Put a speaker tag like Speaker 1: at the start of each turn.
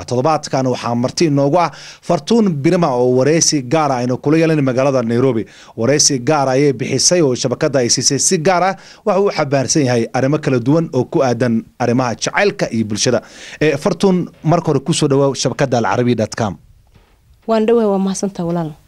Speaker 1: todobaadkan waxaa marti inoogu ah fartuun birima oo wareysi gaara ah aynu kula yeelana magaalada nairobi wareysi gaara ayay bixisay oo shabakada ay siisay si gaar ah waxa uu xabaarsan yahay arrimo kala duwan oo ku aadan arrimaha jacaylka iyo bulshada e, fartuun marka hore kusoo dhawaa shabakada alcarabi com
Speaker 2: waan dhawaa waa mahadsantaa walaal